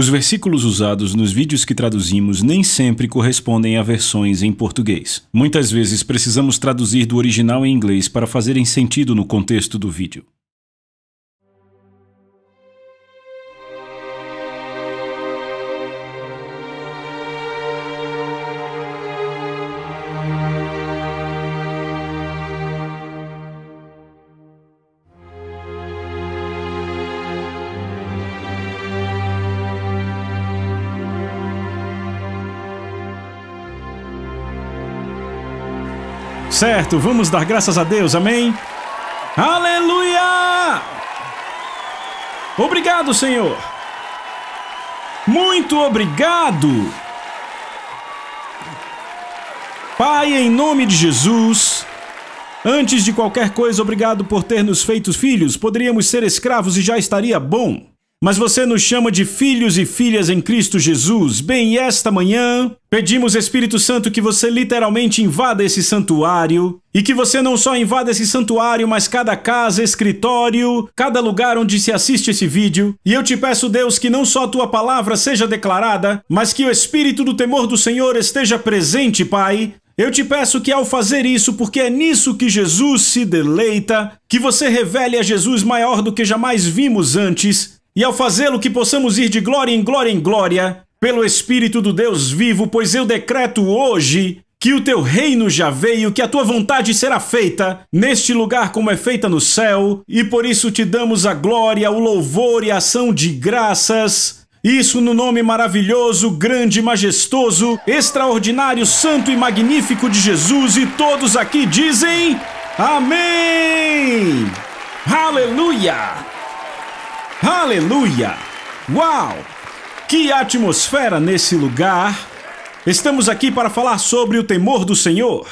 Os versículos usados nos vídeos que traduzimos nem sempre correspondem a versões em português. Muitas vezes precisamos traduzir do original em inglês para fazerem sentido no contexto do vídeo. Certo, vamos dar graças a Deus, amém? Aleluia! Obrigado, Senhor! Muito obrigado! Pai, em nome de Jesus, antes de qualquer coisa, obrigado por ter nos feito filhos. Poderíamos ser escravos e já estaria bom mas você nos chama de filhos e filhas em Cristo Jesus. Bem, esta manhã pedimos, Espírito Santo, que você literalmente invada esse santuário e que você não só invada esse santuário, mas cada casa, escritório, cada lugar onde se assiste esse vídeo. E eu te peço, Deus, que não só a tua palavra seja declarada, mas que o espírito do temor do Senhor esteja presente, Pai, eu te peço que ao fazer isso, porque é nisso que Jesus se deleita, que você revele a Jesus maior do que jamais vimos antes, e ao fazê-lo que possamos ir de glória em glória em glória, pelo Espírito do Deus vivo, pois eu decreto hoje que o teu reino já veio, que a tua vontade será feita, neste lugar como é feita no céu, e por isso te damos a glória, o louvor e a ação de graças. Isso no nome maravilhoso, grande, majestoso, extraordinário, santo e magnífico de Jesus, e todos aqui dizem: Amém! Aleluia! Aleluia! Uau! Que atmosfera nesse lugar! Estamos aqui para falar sobre o temor do Senhor.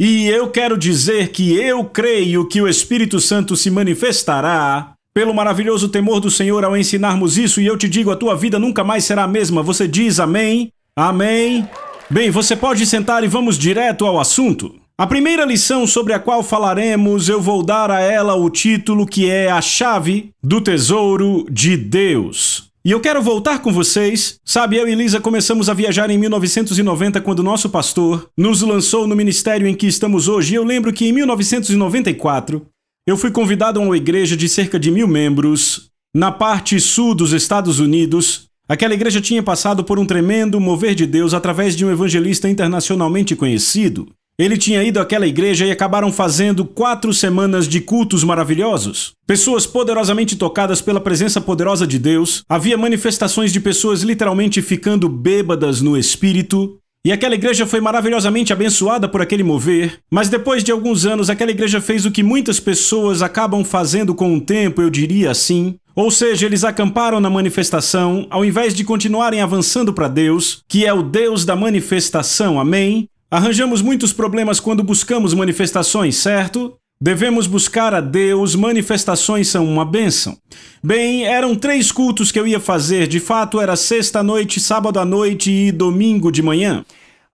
E eu quero dizer que eu creio que o Espírito Santo se manifestará pelo maravilhoso temor do Senhor ao ensinarmos isso, e eu te digo, a tua vida nunca mais será a mesma. Você diz amém? Amém? Bem, você pode sentar e vamos direto ao assunto. A primeira lição sobre a qual falaremos, eu vou dar a ela o título que é A Chave do Tesouro de Deus. E eu quero voltar com vocês. Sabe, eu e Lisa começamos a viajar em 1990 quando nosso pastor nos lançou no ministério em que estamos hoje. E eu lembro que em 1994 eu fui convidado a uma igreja de cerca de mil membros na parte sul dos Estados Unidos. Aquela igreja tinha passado por um tremendo mover de Deus através de um evangelista internacionalmente conhecido. Ele tinha ido àquela igreja e acabaram fazendo quatro semanas de cultos maravilhosos. Pessoas poderosamente tocadas pela presença poderosa de Deus, havia manifestações de pessoas literalmente ficando bêbadas no espírito. E aquela igreja foi maravilhosamente abençoada por aquele mover, mas depois de alguns anos, aquela igreja fez o que muitas pessoas acabam fazendo com o tempo, eu diria assim, ou seja, eles acamparam na manifestação, ao invés de continuarem avançando para Deus, que é o Deus da manifestação, amém? Arranjamos muitos problemas quando buscamos manifestações, certo? Devemos buscar a Deus, manifestações são uma bênção. Bem, eram três cultos que eu ia fazer, de fato era sexta noite, sábado à noite e domingo de manhã.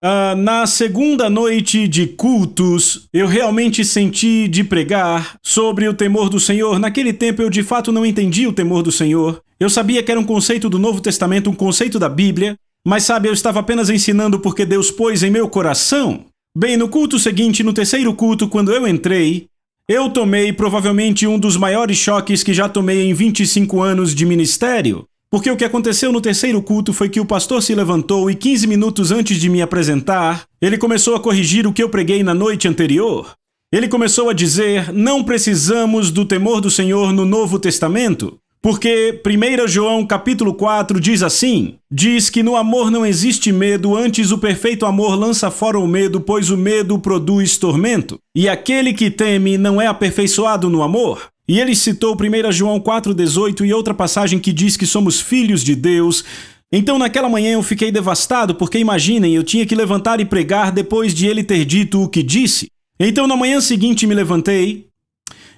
Uh, na segunda noite de cultos, eu realmente senti de pregar sobre o temor do Senhor. Naquele tempo eu de fato não entendi o temor do Senhor. Eu sabia que era um conceito do Novo Testamento, um conceito da Bíblia, mas sabe, eu estava apenas ensinando porque Deus pôs em meu coração. Bem, no culto seguinte, no terceiro culto, quando eu entrei, eu tomei provavelmente um dos maiores choques que já tomei em 25 anos de ministério. Porque o que aconteceu no terceiro culto foi que o pastor se levantou e 15 minutos antes de me apresentar, ele começou a corrigir o que eu preguei na noite anterior. Ele começou a dizer: "Não precisamos do temor do Senhor no Novo Testamento". Porque 1 João capítulo 4 diz assim: Diz que no amor não existe medo, antes o perfeito amor lança fora o medo, pois o medo produz tormento. E aquele que teme não é aperfeiçoado no amor. E ele citou 1 João 4,18 e outra passagem que diz que somos filhos de Deus. Então naquela manhã eu fiquei devastado, porque imaginem, eu tinha que levantar e pregar depois de ele ter dito o que disse. Então na manhã seguinte me levantei,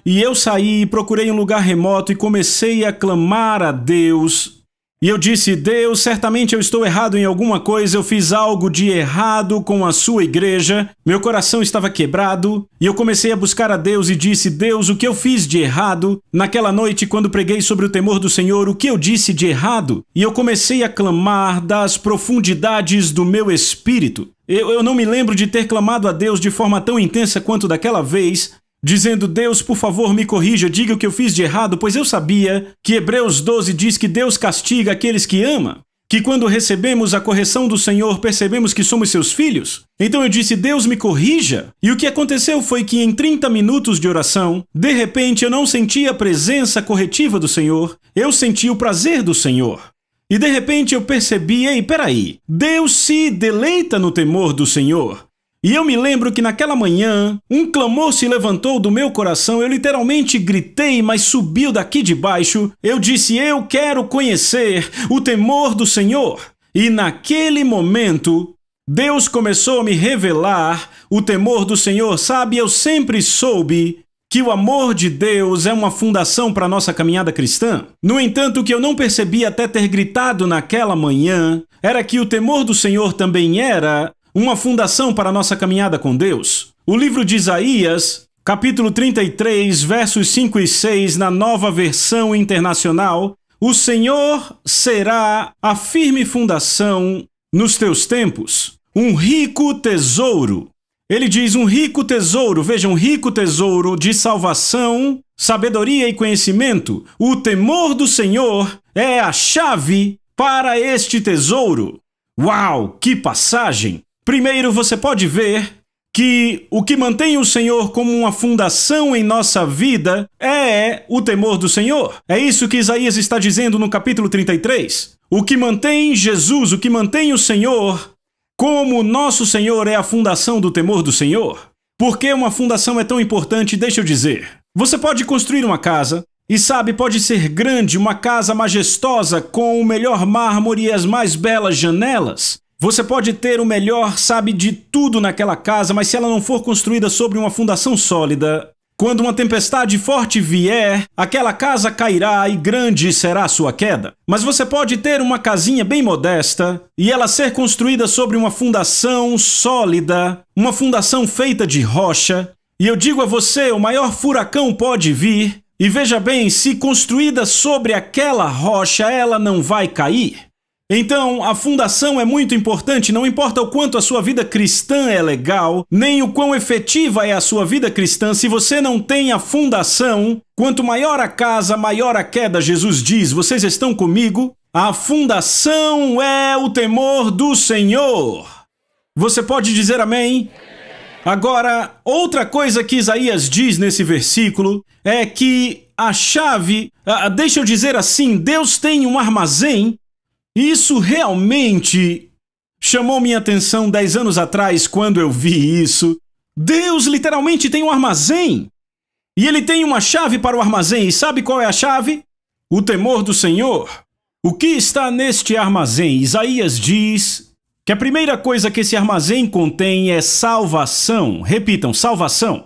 e eu saí e procurei um lugar remoto e comecei a clamar a Deus. E eu disse: Deus, certamente eu estou errado em alguma coisa, eu fiz algo de errado com a sua igreja, meu coração estava quebrado. E eu comecei a buscar a Deus e disse: Deus, o que eu fiz de errado? Naquela noite, quando preguei sobre o temor do Senhor, o que eu disse de errado? E eu comecei a clamar das profundidades do meu espírito. Eu, eu, não me lembro de ter clamado a Deus de forma tão intensa quanto daquela vez, dizendo: Deus, por favor, me corrija, diga o que eu fiz de errado, pois eu sabia que Hebreus 12 diz que Deus castiga aqueles que ama. Que quando recebemos a correção do Senhor, percebemos que somos seus filhos? Então eu disse: Deus me corrija. E o que aconteceu foi que, em 30 minutos de oração, de repente eu não senti a presença corretiva do Senhor, eu senti o prazer do Senhor. E de repente eu percebi, ei, peraí, Deus se deleita no temor do Senhor. E eu me lembro que naquela manhã, um clamor se levantou do meu coração, eu literalmente gritei, mas subiu daqui de baixo. Eu disse: Eu quero conhecer o temor do Senhor. E naquele momento, Deus começou a me revelar o temor do Senhor. Sabe, eu sempre soube que o amor de Deus é uma fundação para a nossa caminhada cristã. No entanto, o que eu não percebi até ter gritado naquela manhã era que o temor do Senhor também era uma fundação para a nossa caminhada com Deus. O livro de Isaías, capítulo 33, versos 5 e 6, na nova versão internacional, o Senhor será a firme fundação nos teus tempos, um rico tesouro. Ele diz um rico tesouro, veja, um rico tesouro de salvação, sabedoria e conhecimento. O temor do Senhor é a chave para este tesouro. Uau, que passagem! Primeiro, você pode ver que o que mantém o Senhor como uma fundação em nossa vida é o temor do Senhor. É isso que Isaías está dizendo no capítulo 33. O que mantém Jesus, o que mantém o Senhor como nosso Senhor é a fundação do temor do Senhor. Por que uma fundação é tão importante, deixa eu dizer. Você pode construir uma casa, e sabe, pode ser grande, uma casa majestosa com o melhor mármore e as mais belas janelas. Você pode ter o melhor, sabe, de tudo naquela casa, mas se ela não for construída sobre uma fundação sólida, quando uma tempestade forte vier, aquela casa cairá e grande será a sua queda. Mas você pode ter uma casinha bem modesta e ela ser construída sobre uma fundação sólida, uma fundação feita de rocha. E eu digo a você: o maior furacão pode vir, e veja bem, se construída sobre aquela rocha, ela não vai cair. Então, a fundação é muito importante, não importa o quanto a sua vida cristã é legal, nem o quão efetiva é a sua vida cristã, se você não tem a fundação, quanto maior a casa, maior a queda, Jesus diz. Vocês estão comigo? A fundação é o temor do Senhor. Você pode dizer amém? Agora, outra coisa que Isaías diz nesse versículo é que a chave, ah, ah, deixa eu dizer assim, Deus tem um armazém isso realmente chamou minha atenção dez anos atrás quando eu vi isso. Deus literalmente tem um armazém. E ele tem uma chave para o armazém. E sabe qual é a chave? O temor do Senhor. O que está neste armazém? Isaías diz que a primeira coisa que esse armazém contém é salvação. Repitam, salvação.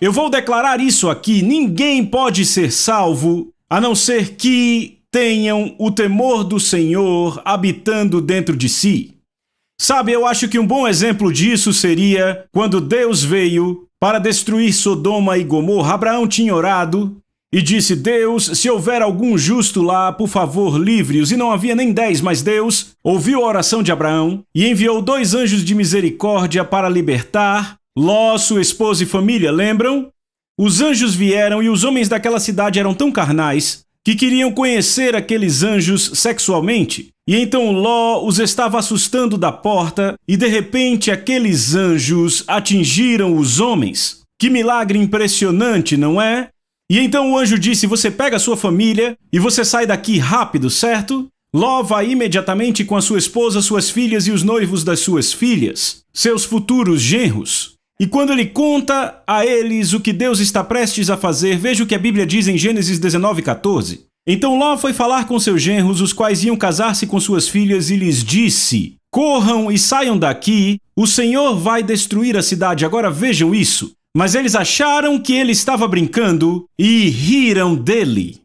Eu vou declarar isso aqui: ninguém pode ser salvo a não ser que tenham o temor do Senhor habitando dentro de si. Sabe, eu acho que um bom exemplo disso seria quando Deus veio para destruir Sodoma e Gomorra. Abraão tinha orado e disse: Deus, se houver algum justo lá, por favor, livre-os. E não havia nem dez, mas Deus ouviu a oração de Abraão e enviou dois anjos de misericórdia para libertar Ló, sua esposa e família. Lembram? Os anjos vieram e os homens daquela cidade eram tão carnais que queriam conhecer aqueles anjos sexualmente. E então Ló os estava assustando da porta, e de repente aqueles anjos atingiram os homens. Que milagre impressionante, não é? E então o anjo disse: Você pega sua família e você sai daqui rápido, certo? Ló vai imediatamente com a sua esposa, suas filhas e os noivos das suas filhas, seus futuros genros, e quando ele conta a eles o que Deus está prestes a fazer, veja o que a Bíblia diz em Gênesis 19:14. Então Ló foi falar com seus genros, os quais iam casar-se com suas filhas, e lhes disse: Corram e saiam daqui, o Senhor vai destruir a cidade. Agora vejam isso. Mas eles acharam que ele estava brincando e riram dele.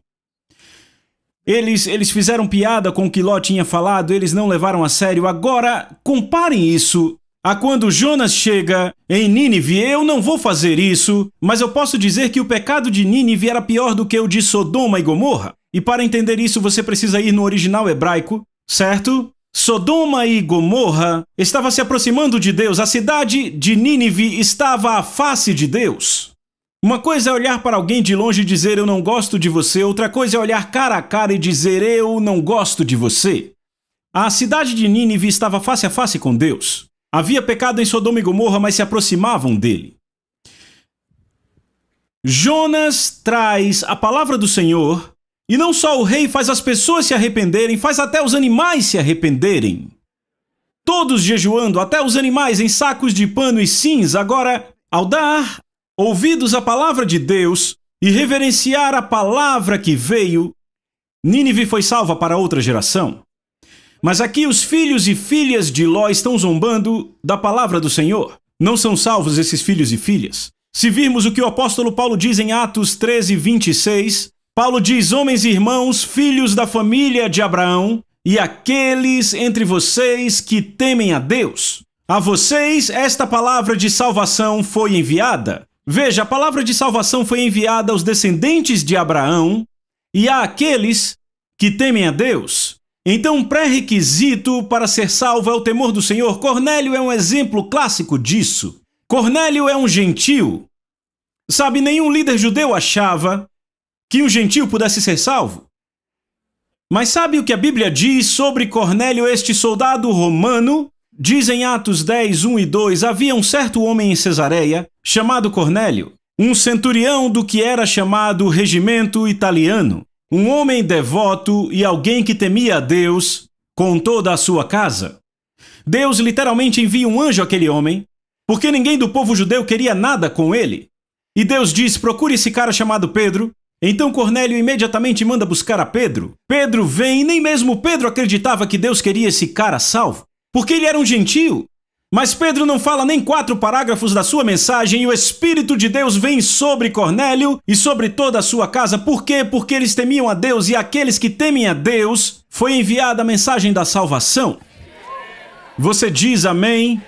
Eles, eles fizeram piada com o que Ló tinha falado, eles não levaram a sério. Agora, comparem isso a quando Jonas chega em Nínive, eu não vou fazer isso, mas eu posso dizer que o pecado de Nínive era pior do que o de Sodoma e Gomorra. E para entender isso, você precisa ir no original hebraico, certo? Sodoma e Gomorra estava se aproximando de Deus, a cidade de Nínive estava à face de Deus. Uma coisa é olhar para alguém de longe e dizer eu não gosto de você, outra coisa é olhar cara a cara e dizer eu não gosto de você. A cidade de Nínive estava face a face com Deus. Havia pecado em Sodoma e Gomorra, mas se aproximavam dele. Jonas traz a palavra do Senhor, e não só o rei faz as pessoas se arrependerem, faz até os animais se arrependerem. Todos jejuando, até os animais em sacos de pano e cinza. Agora, ao dar ouvidos à palavra de Deus e reverenciar a palavra que veio, Nínive foi salva para outra geração. Mas aqui os filhos e filhas de Ló estão zombando da palavra do Senhor. Não são salvos esses filhos e filhas. Se virmos o que o apóstolo Paulo diz em Atos 13, 26, Paulo diz: Homens e irmãos, filhos da família de Abraão, e aqueles entre vocês que temem a Deus. A vocês esta palavra de salvação foi enviada. Veja, a palavra de salvação foi enviada aos descendentes de Abraão e a aqueles que temem a Deus. Então, pré-requisito para ser salvo é o temor do Senhor. Cornélio é um exemplo clássico disso. Cornélio é um gentil. Sabe, nenhum líder judeu achava que um gentil pudesse ser salvo. Mas sabe o que a Bíblia diz sobre Cornélio, este soldado romano? Diz em Atos 10, 1 e 2: Havia um certo homem em Cesareia, chamado Cornélio, um centurião do que era chamado regimento italiano um homem devoto e alguém que temia a Deus com toda a sua casa. Deus literalmente envia um anjo àquele homem, porque ninguém do povo judeu queria nada com ele. E Deus diz: procure esse cara chamado Pedro. Então Cornélio imediatamente manda buscar a Pedro. Pedro vem e nem mesmo Pedro acreditava que Deus queria esse cara salvo, porque ele era um gentio. Mas Pedro não fala nem quatro parágrafos da sua mensagem e o Espírito de Deus vem sobre Cornélio e sobre toda a sua casa. Por quê? Porque eles temiam a Deus e aqueles que temem a Deus foi enviada a mensagem da salvação. Você diz amém?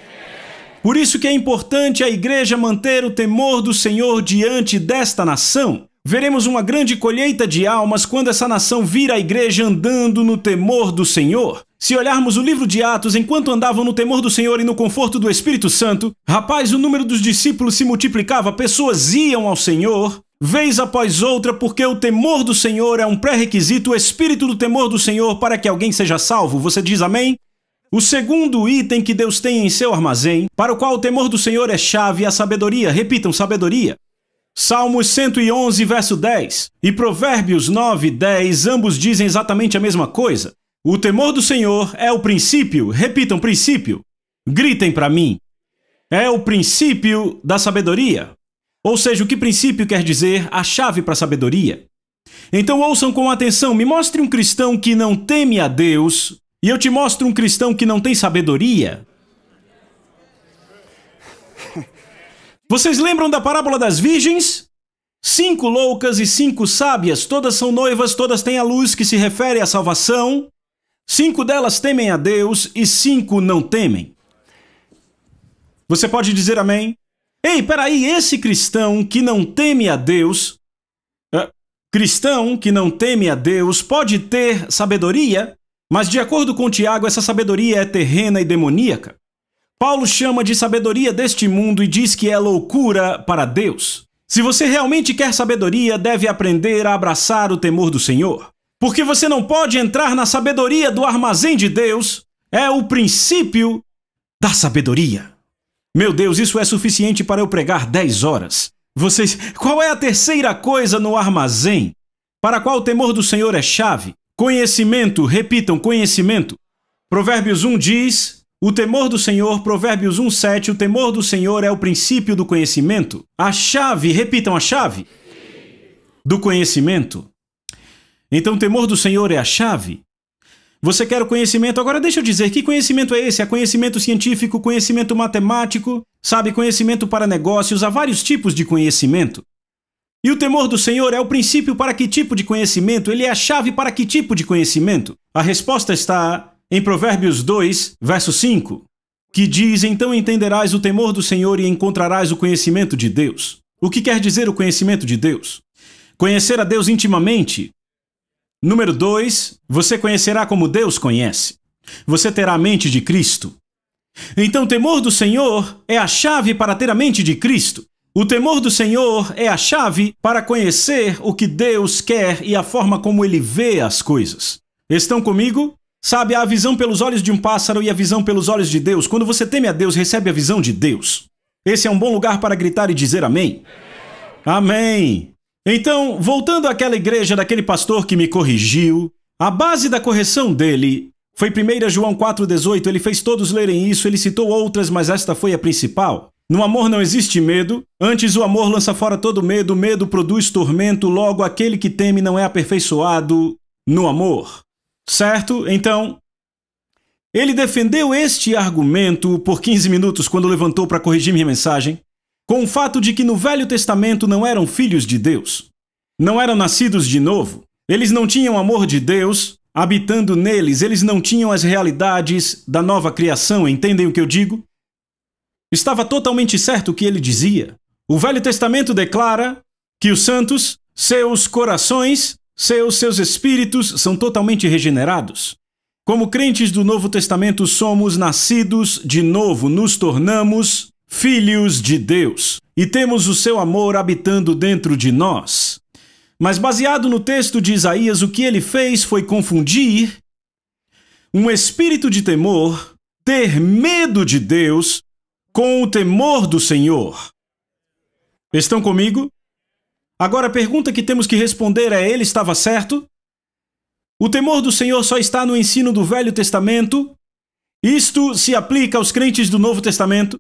Por isso que é importante a igreja manter o temor do Senhor diante desta nação. Veremos uma grande colheita de almas quando essa nação vir à igreja andando no temor do Senhor. Se olharmos o livro de Atos, enquanto andavam no temor do Senhor e no conforto do Espírito Santo, rapaz, o número dos discípulos se multiplicava, pessoas iam ao Senhor, vez após outra, porque o temor do Senhor é um pré-requisito, o espírito do temor do Senhor para que alguém seja salvo. Você diz amém? O segundo item que Deus tem em seu armazém, para o qual o temor do Senhor é chave, é a sabedoria. Repitam, sabedoria. Salmos 111, verso 10 e Provérbios 9, 10, ambos dizem exatamente a mesma coisa. O temor do Senhor é o princípio, repitam princípio, gritem para mim. É o princípio da sabedoria. Ou seja, o que princípio quer dizer a chave para a sabedoria? Então ouçam com atenção, me mostre um cristão que não teme a Deus, e eu te mostro um cristão que não tem sabedoria. Vocês lembram da parábola das virgens? Cinco loucas e cinco sábias, todas são noivas, todas têm a luz que se refere à salvação. Cinco delas temem a Deus e cinco não temem. Você pode dizer amém? Ei, peraí, esse cristão que não teme a Deus, cristão que não teme a Deus, pode ter sabedoria, mas de acordo com Tiago, essa sabedoria é terrena e demoníaca. Paulo chama de sabedoria deste mundo e diz que é loucura para Deus. Se você realmente quer sabedoria, deve aprender a abraçar o temor do Senhor. Porque você não pode entrar na sabedoria do armazém de Deus, é o princípio da sabedoria. Meu Deus, isso é suficiente para eu pregar 10 horas. Vocês, qual é a terceira coisa no armazém para a qual o temor do Senhor é chave? Conhecimento, repitam, conhecimento. Provérbios 1 diz: o temor do Senhor, Provérbios 1:7, o temor do Senhor é o princípio do conhecimento. A chave, repitam a chave do conhecimento. Então, o temor do Senhor é a chave. Você quer o conhecimento? Agora deixa eu dizer, que conhecimento é esse? É conhecimento científico, conhecimento matemático, sabe, conhecimento para negócios, há vários tipos de conhecimento. E o temor do Senhor é o princípio para que tipo de conhecimento? Ele é a chave para que tipo de conhecimento? A resposta está em Provérbios 2, verso 5, que diz: Então entenderás o temor do Senhor e encontrarás o conhecimento de Deus. O que quer dizer o conhecimento de Deus? Conhecer a Deus intimamente. Número 2, você conhecerá como Deus conhece. Você terá a mente de Cristo. Então, o temor do Senhor é a chave para ter a mente de Cristo. O temor do Senhor é a chave para conhecer o que Deus quer e a forma como ele vê as coisas. Estão comigo? Sabe, há a visão pelos olhos de um pássaro e a visão pelos olhos de Deus. Quando você teme a Deus, recebe a visão de Deus. Esse é um bom lugar para gritar e dizer amém. Amém. Então, voltando àquela igreja daquele pastor que me corrigiu, a base da correção dele foi 1 João 4,18. Ele fez todos lerem isso, ele citou outras, mas esta foi a principal. No amor não existe medo, antes o amor lança fora todo medo, medo produz tormento, logo aquele que teme não é aperfeiçoado no amor. Certo? Então, ele defendeu este argumento por 15 minutos quando levantou para corrigir minha mensagem, com o fato de que no Velho Testamento não eram filhos de Deus, não eram nascidos de novo, eles não tinham amor de Deus habitando neles, eles não tinham as realidades da nova criação, entendem o que eu digo? Estava totalmente certo o que ele dizia. O Velho Testamento declara que os santos, seus corações, seus, seus espíritos são totalmente regenerados. Como crentes do Novo Testamento, somos nascidos de novo, nos tornamos filhos de Deus e temos o seu amor habitando dentro de nós. Mas, baseado no texto de Isaías, o que ele fez foi confundir um espírito de temor, ter medo de Deus, com o temor do Senhor. Estão comigo? Agora a pergunta que temos que responder é: ele estava certo? O temor do Senhor só está no ensino do Velho Testamento? Isto se aplica aos crentes do Novo Testamento?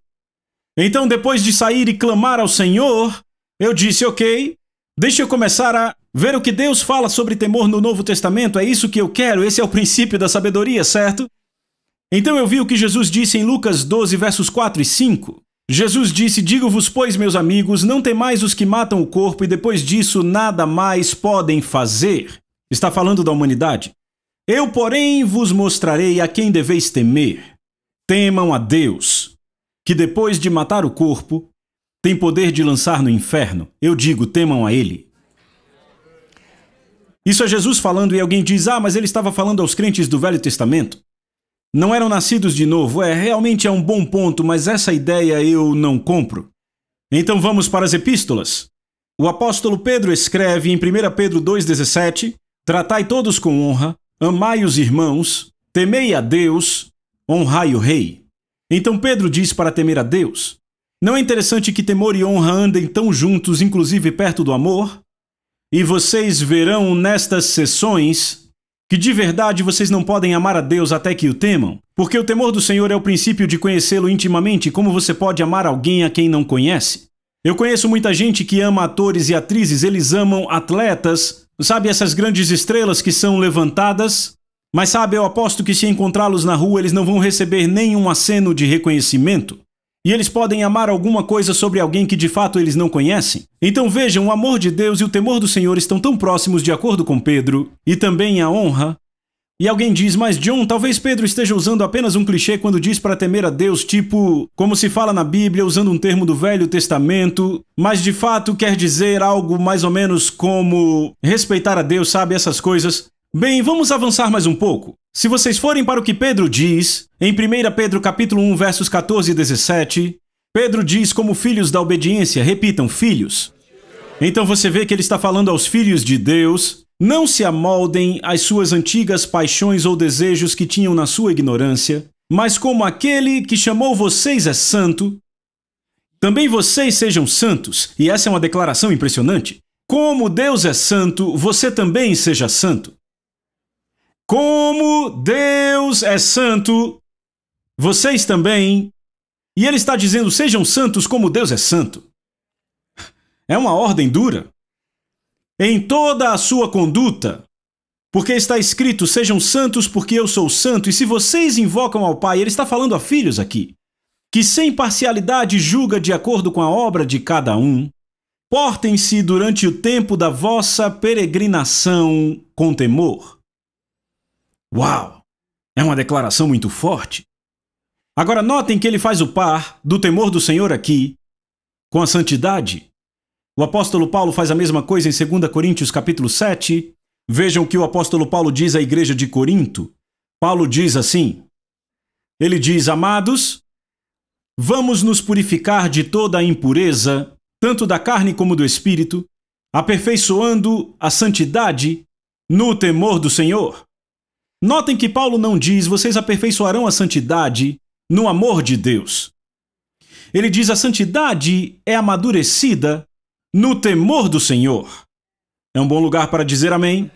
Então, depois de sair e clamar ao Senhor, eu disse: ok, deixa eu começar a ver o que Deus fala sobre temor no Novo Testamento. É isso que eu quero, esse é o princípio da sabedoria, certo? Então eu vi o que Jesus disse em Lucas 12, versos 4 e 5. Jesus disse: Digo-vos, pois, meus amigos, não temais os que matam o corpo e depois disso nada mais podem fazer. Está falando da humanidade. Eu, porém, vos mostrarei a quem deveis temer. Temam a Deus, que depois de matar o corpo, tem poder de lançar no inferno. Eu digo: temam a Ele. Isso é Jesus falando, e alguém diz: Ah, mas ele estava falando aos crentes do Velho Testamento. Não eram nascidos de novo, é, realmente é um bom ponto, mas essa ideia eu não compro. Então vamos para as epístolas. O apóstolo Pedro escreve em 1 Pedro 2,17: Tratai todos com honra, amai os irmãos, temei a Deus, honrai o rei. Então Pedro diz para temer a Deus. Não é interessante que temor e honra andem tão juntos, inclusive perto do amor? E vocês verão nestas sessões que de verdade vocês não podem amar a Deus até que o temam? Porque o temor do Senhor é o princípio de conhecê-lo intimamente, como você pode amar alguém a quem não conhece? Eu conheço muita gente que ama atores e atrizes, eles amam atletas, sabe essas grandes estrelas que são levantadas? Mas sabe, eu aposto que se encontrá-los na rua, eles não vão receber nenhum aceno de reconhecimento. E eles podem amar alguma coisa sobre alguém que de fato eles não conhecem? Então vejam, o amor de Deus e o temor do Senhor estão tão próximos, de acordo com Pedro, e também a honra. E alguém diz, mas John, talvez Pedro esteja usando apenas um clichê quando diz para temer a Deus, tipo, como se fala na Bíblia, usando um termo do Velho Testamento, mas de fato quer dizer algo mais ou menos como respeitar a Deus, sabe, essas coisas. Bem, vamos avançar mais um pouco. Se vocês forem para o que Pedro diz, em 1 Pedro capítulo 1, versos 14 e 17, Pedro diz como filhos da obediência, repitam, filhos. Então você vê que ele está falando aos filhos de Deus, não se amoldem às suas antigas paixões ou desejos que tinham na sua ignorância, mas como aquele que chamou vocês é santo, também vocês sejam santos, e essa é uma declaração impressionante. Como Deus é santo, você também seja santo. Como Deus é santo, vocês também. E ele está dizendo: sejam santos como Deus é santo. É uma ordem dura. Em toda a sua conduta, porque está escrito: sejam santos, porque eu sou santo. E se vocês invocam ao Pai, ele está falando a filhos aqui, que sem parcialidade julga de acordo com a obra de cada um. Portem-se durante o tempo da vossa peregrinação com temor Uau! É uma declaração muito forte. Agora notem que ele faz o par do temor do Senhor aqui com a santidade. O apóstolo Paulo faz a mesma coisa em 2 Coríntios capítulo 7. Vejam o que o apóstolo Paulo diz à igreja de Corinto. Paulo diz assim: Ele diz: "Amados, vamos nos purificar de toda a impureza, tanto da carne como do espírito, aperfeiçoando a santidade no temor do Senhor." Notem que Paulo não diz: vocês aperfeiçoarão a santidade no amor de Deus. Ele diz: a santidade é amadurecida no temor do Senhor. É um bom lugar para dizer amém?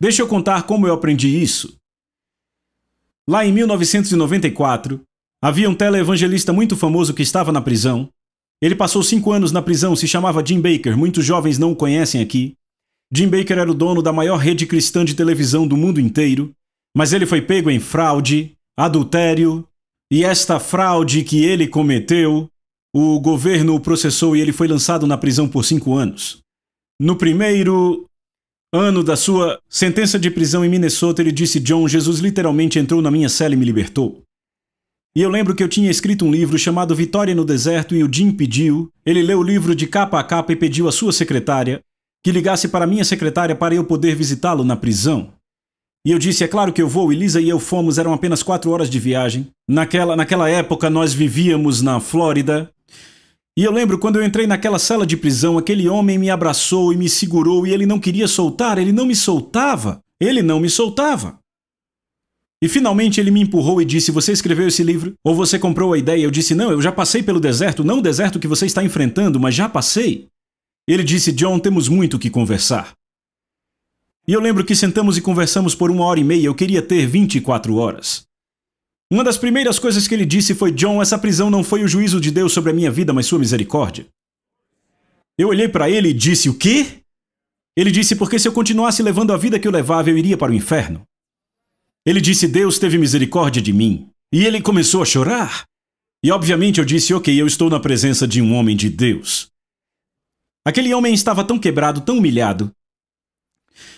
Deixa eu contar como eu aprendi isso. Lá em 1994, havia um televangelista muito famoso que estava na prisão. Ele passou cinco anos na prisão, se chamava Jim Baker, muitos jovens não o conhecem aqui. Jim Baker era o dono da maior rede cristã de televisão do mundo inteiro, mas ele foi pego em fraude, adultério, e esta fraude que ele cometeu, o governo o processou e ele foi lançado na prisão por cinco anos. No primeiro ano da sua sentença de prisão em Minnesota, ele disse: John, Jesus literalmente entrou na minha cela e me libertou. E eu lembro que eu tinha escrito um livro chamado Vitória no Deserto e o Jim pediu, ele leu o livro de capa a capa e pediu à sua secretária que ligasse para minha secretária para eu poder visitá-lo na prisão. E eu disse: é claro que eu vou. Elisa e eu fomos, eram apenas quatro horas de viagem. Naquela, naquela época nós vivíamos na Flórida. E eu lembro quando eu entrei naquela sala de prisão, aquele homem me abraçou e me segurou e ele não queria soltar, ele não me soltava, ele não me soltava. E finalmente ele me empurrou e disse: Você escreveu esse livro? Ou você comprou a ideia? Eu disse: Não, eu já passei pelo deserto, não o deserto que você está enfrentando, mas já passei. Ele disse: John, temos muito o que conversar. E eu lembro que sentamos e conversamos por uma hora e meia, eu queria ter 24 horas. Uma das primeiras coisas que ele disse foi: John, essa prisão não foi o juízo de Deus sobre a minha vida, mas sua misericórdia. Eu olhei para ele e disse: O quê? Ele disse: Porque se eu continuasse levando a vida que eu levava, eu iria para o inferno. Ele disse: Deus teve misericórdia de mim. E ele começou a chorar. E obviamente eu disse: Ok, eu estou na presença de um homem de Deus. Aquele homem estava tão quebrado, tão humilhado.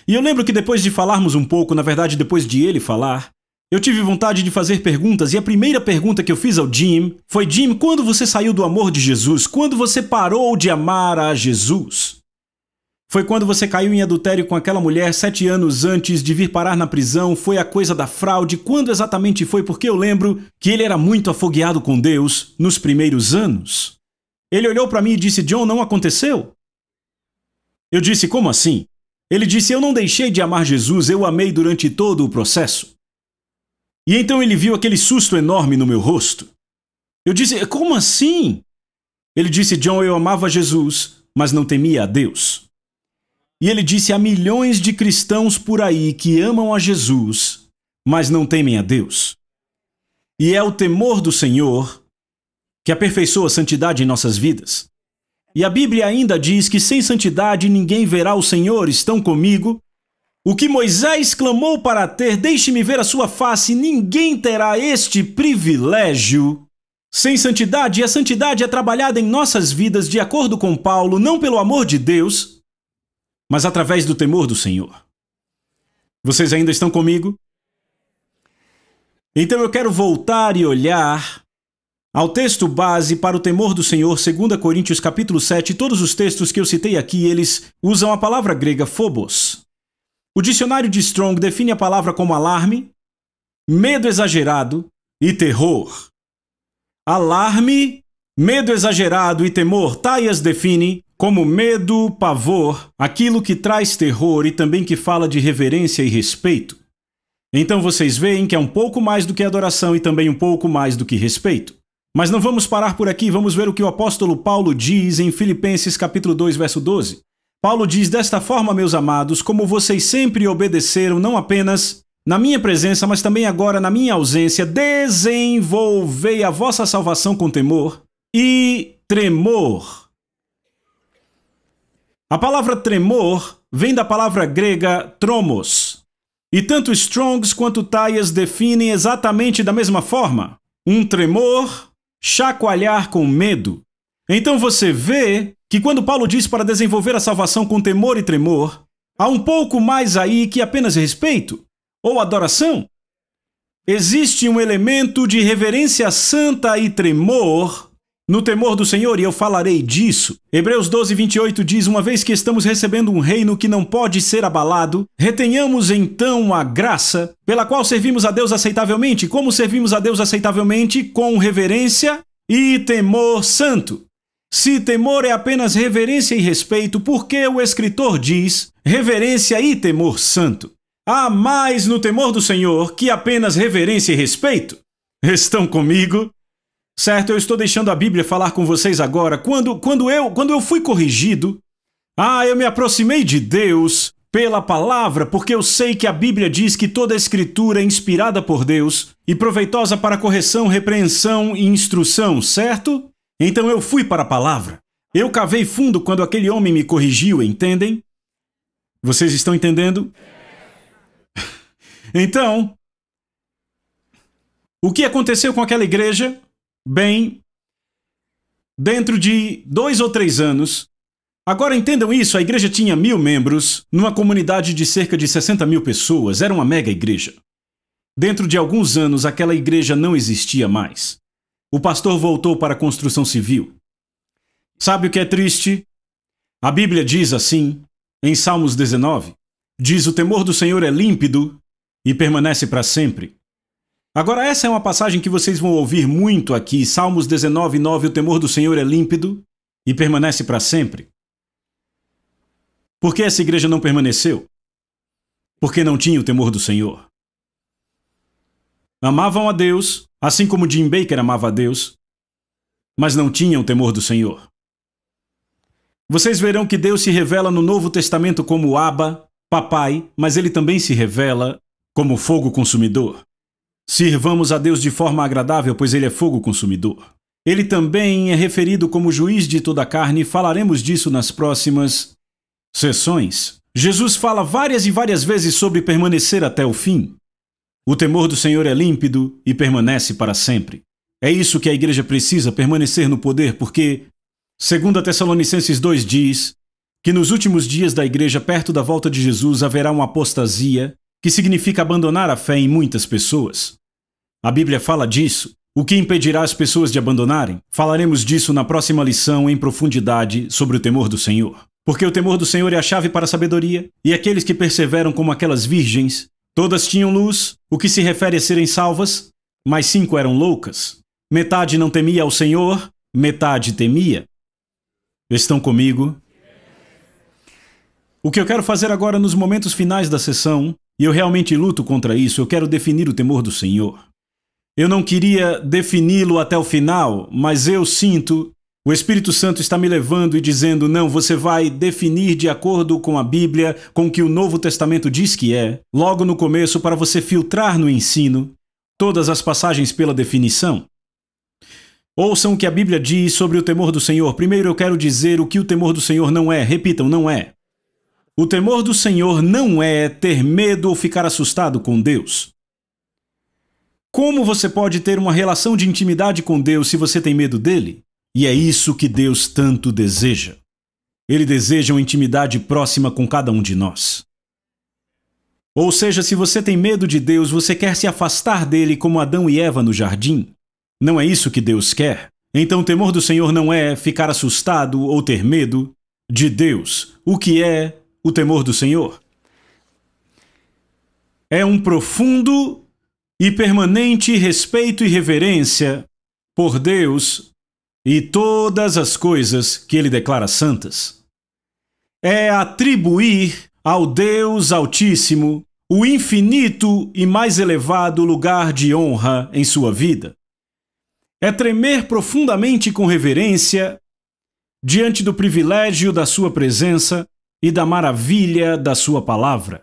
E eu lembro que depois de falarmos um pouco, na verdade depois de ele falar, eu tive vontade de fazer perguntas e a primeira pergunta que eu fiz ao Jim foi: Jim, quando você saiu do amor de Jesus? Quando você parou de amar a Jesus? Foi quando você caiu em adultério com aquela mulher sete anos antes de vir parar na prisão? Foi a coisa da fraude? Quando exatamente foi? Porque eu lembro que ele era muito afogueado com Deus nos primeiros anos. Ele olhou para mim e disse: John, não aconteceu? Eu disse: Como assim? Ele disse: Eu não deixei de amar Jesus, eu amei durante todo o processo. E então ele viu aquele susto enorme no meu rosto. Eu disse: Como assim? Ele disse: John, eu amava Jesus, mas não temia a Deus. E ele disse: Há milhões de cristãos por aí que amam a Jesus, mas não temem a Deus. E é o temor do Senhor que aperfeiçoa a santidade em nossas vidas. E a Bíblia ainda diz que sem santidade ninguém verá o Senhor, estão comigo? O que Moisés clamou para ter, deixe-me ver a sua face, ninguém terá este privilégio. Sem santidade, e a santidade é trabalhada em nossas vidas de acordo com Paulo, não pelo amor de Deus, mas através do temor do Senhor. Vocês ainda estão comigo? Então eu quero voltar e olhar ao texto base para o temor do Senhor, 2 Coríntios capítulo 7, todos os textos que eu citei aqui, eles usam a palavra grega phobos. O dicionário de Strong define a palavra como alarme, medo exagerado e terror. Alarme, medo exagerado e temor, Taias define como medo, pavor, aquilo que traz terror e também que fala de reverência e respeito. Então vocês veem que é um pouco mais do que adoração e também um pouco mais do que respeito. Mas não vamos parar por aqui, vamos ver o que o apóstolo Paulo diz em Filipenses capítulo 2, verso 12. Paulo diz desta forma, meus amados, como vocês sempre obedeceram, não apenas na minha presença, mas também agora na minha ausência, desenvolvei a vossa salvação com temor e tremor. A palavra tremor vem da palavra grega tromos, e tanto Strongs quanto Taias definem exatamente da mesma forma um tremor chacoalhar com medo. Então você vê que quando Paulo diz para desenvolver a salvação com temor e tremor, há um pouco mais aí que apenas respeito ou adoração. Existe um elemento de reverência santa e tremor no temor do Senhor e eu falarei disso. Hebreus 12, 28 diz: Uma vez que estamos recebendo um reino que não pode ser abalado, retenhamos então a graça pela qual servimos a Deus aceitavelmente. Como servimos a Deus aceitavelmente? Com reverência e temor santo. Se temor é apenas reverência e respeito, por que o escritor diz reverência e temor santo? Há mais no temor do Senhor que apenas reverência e respeito? Estão comigo? Certo, eu estou deixando a Bíblia falar com vocês agora. Quando, quando, eu, quando eu fui corrigido, ah, eu me aproximei de Deus pela palavra, porque eu sei que a Bíblia diz que toda a escritura é inspirada por Deus e proveitosa para correção, repreensão e instrução, certo? Então eu fui para a palavra. Eu cavei fundo quando aquele homem me corrigiu, entendem? Vocês estão entendendo? Então, o que aconteceu com aquela igreja? Bem, dentro de dois ou três anos, Agora entendam isso, a igreja tinha mil membros, numa comunidade de cerca de 60 mil pessoas, era uma mega igreja. Dentro de alguns anos, aquela igreja não existia mais. O pastor voltou para a construção civil. Sabe o que é triste? A Bíblia diz assim, em Salmos 19, diz o temor do Senhor é límpido e permanece para sempre. Agora, essa é uma passagem que vocês vão ouvir muito aqui, Salmos 19, 9, o temor do Senhor é límpido e permanece para sempre. Por que essa igreja não permaneceu? Porque não tinha o temor do Senhor. Amavam a Deus, assim como Jim Baker amava a Deus, mas não tinham o temor do Senhor. Vocês verão que Deus se revela no Novo Testamento como Abba, Papai, mas ele também se revela como fogo consumidor. Sirvamos a Deus de forma agradável, pois Ele é fogo consumidor. Ele também é referido como juiz de toda a carne, falaremos disso nas próximas sessões. Jesus fala várias e várias vezes sobre permanecer até o fim. O temor do Senhor é límpido e permanece para sempre. É isso que a igreja precisa, permanecer no poder, porque, segundo a Tessalonicenses 2 diz, que nos últimos dias da igreja, perto da volta de Jesus, haverá uma apostasia que significa abandonar a fé em muitas pessoas. A Bíblia fala disso. O que impedirá as pessoas de abandonarem? Falaremos disso na próxima lição em profundidade sobre o temor do Senhor. Porque o temor do Senhor é a chave para a sabedoria, e aqueles que perseveram como aquelas virgens, todas tinham luz, o que se refere a serem salvas, mas cinco eram loucas. Metade não temia ao Senhor, metade temia. Estão comigo? O que eu quero fazer agora nos momentos finais da sessão e eu realmente luto contra isso, eu quero definir o temor do Senhor. Eu não queria defini-lo até o final, mas eu sinto. O Espírito Santo está me levando e dizendo: não, você vai definir de acordo com a Bíblia, com o que o Novo Testamento diz que é, logo no começo, para você filtrar no ensino todas as passagens pela definição. Ouçam o que a Bíblia diz sobre o temor do Senhor. Primeiro eu quero dizer o que o temor do Senhor não é. Repitam, não é. O temor do Senhor não é ter medo ou ficar assustado com Deus. Como você pode ter uma relação de intimidade com Deus se você tem medo dele? E é isso que Deus tanto deseja. Ele deseja uma intimidade próxima com cada um de nós. Ou seja, se você tem medo de Deus, você quer se afastar dele como Adão e Eva no jardim. Não é isso que Deus quer. Então, o temor do Senhor não é ficar assustado ou ter medo de Deus, o que é o temor do Senhor. É um profundo e permanente respeito e reverência por Deus e todas as coisas que ele declara santas. É atribuir ao Deus Altíssimo o infinito e mais elevado lugar de honra em sua vida. É tremer profundamente com reverência diante do privilégio da sua presença e da maravilha da Sua palavra.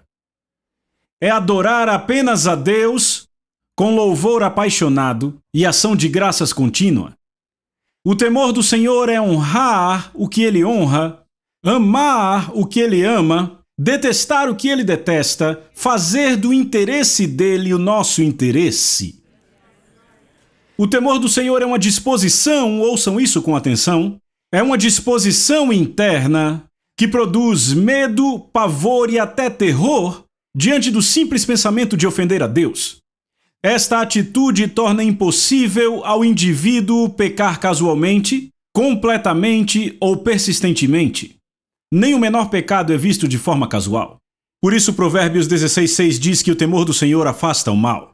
É adorar apenas a Deus com louvor apaixonado e ação de graças contínua. O temor do Senhor é honrar o que ele honra, amar o que ele ama, detestar o que ele detesta, fazer do interesse dele o nosso interesse. O temor do Senhor é uma disposição, ouçam isso com atenção, é uma disposição interna que produz medo, pavor e até terror diante do simples pensamento de ofender a Deus. Esta atitude torna impossível ao indivíduo pecar casualmente, completamente ou persistentemente. Nem o menor pecado é visto de forma casual. Por isso, Provérbios 16,6 diz que o temor do Senhor afasta o mal.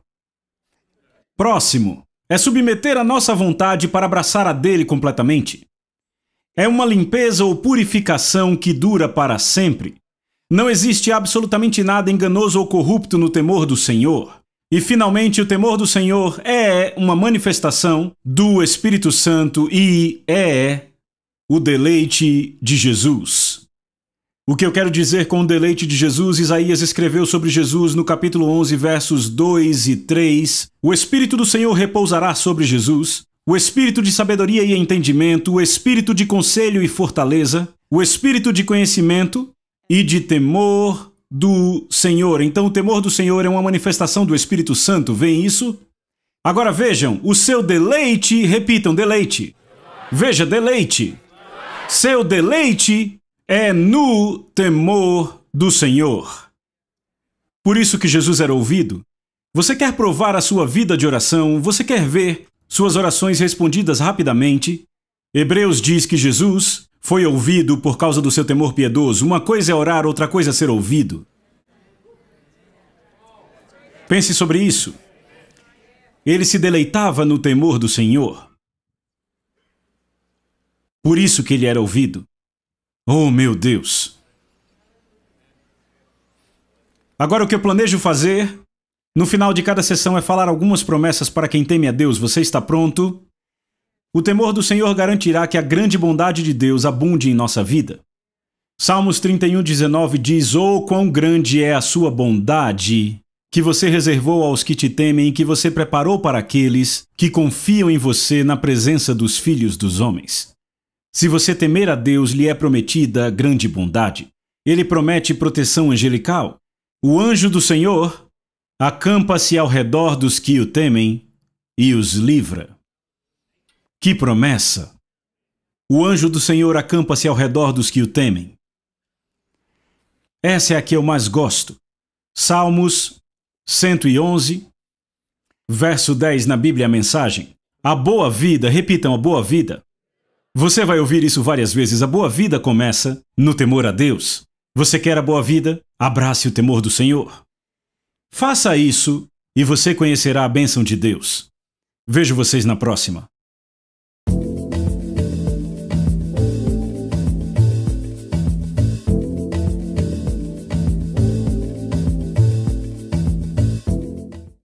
Próximo é submeter a nossa vontade para abraçar a dele completamente. É uma limpeza ou purificação que dura para sempre. Não existe absolutamente nada enganoso ou corrupto no temor do Senhor. E finalmente, o temor do Senhor é uma manifestação do Espírito Santo e é o deleite de Jesus. O que eu quero dizer com o deleite de Jesus, Isaías escreveu sobre Jesus no capítulo 11, versos 2 e 3. O Espírito do Senhor repousará sobre Jesus, o espírito de sabedoria e entendimento, o espírito de conselho e fortaleza, o espírito de conhecimento e de temor do Senhor. Então, o temor do Senhor é uma manifestação do Espírito Santo, vem isso? Agora vejam, o seu deleite, repitam, deleite. Veja, deleite. Seu deleite é no temor do Senhor. Por isso que Jesus era ouvido. Você quer provar a sua vida de oração, você quer ver suas orações respondidas rapidamente. Hebreus diz que Jesus foi ouvido por causa do seu temor piedoso. Uma coisa é orar, outra coisa é ser ouvido. Pense sobre isso. Ele se deleitava no temor do Senhor. Por isso que ele era ouvido. Oh, meu Deus! Agora o que eu planejo fazer no final de cada sessão é falar algumas promessas para quem teme a Deus. Você está pronto? O temor do Senhor garantirá que a grande bondade de Deus abunde em nossa vida. Salmos 31:19 diz: "Oh, quão grande é a sua bondade, que você reservou aos que te temem e que você preparou para aqueles que confiam em você na presença dos filhos dos homens." Se você temer a Deus, lhe é prometida grande bondade. Ele promete proteção angelical. O anjo do Senhor acampa-se ao redor dos que o temem e os livra. Que promessa! O anjo do Senhor acampa-se ao redor dos que o temem. Essa é a que eu mais gosto. Salmos 111, verso 10 na Bíblia, a mensagem. A boa vida, repitam, a boa vida. Você vai ouvir isso várias vezes. A boa vida começa no temor a Deus. Você quer a boa vida? Abrace o temor do Senhor. Faça isso e você conhecerá a bênção de Deus. Vejo vocês na próxima.